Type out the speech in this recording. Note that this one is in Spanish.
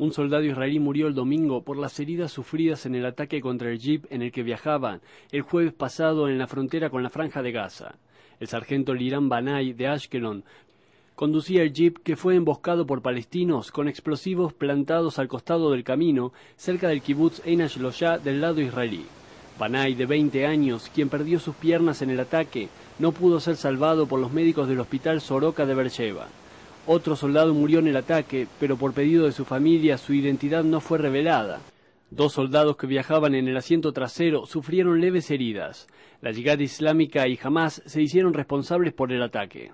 Un soldado israelí murió el domingo por las heridas sufridas en el ataque contra el jeep en el que viajaba el jueves pasado en la frontera con la franja de Gaza. El sargento Liran Banay de Ashkelon conducía el jeep que fue emboscado por palestinos con explosivos plantados al costado del camino cerca del kibbutz Ein Ashloya del lado israelí. Banay, de 20 años, quien perdió sus piernas en el ataque, no pudo ser salvado por los médicos del hospital Soroka de Bercheva. Otro soldado murió en el ataque, pero por pedido de su familia su identidad no fue revelada. Dos soldados que viajaban en el asiento trasero sufrieron leves heridas. La llegada islámica y Hamas se hicieron responsables por el ataque.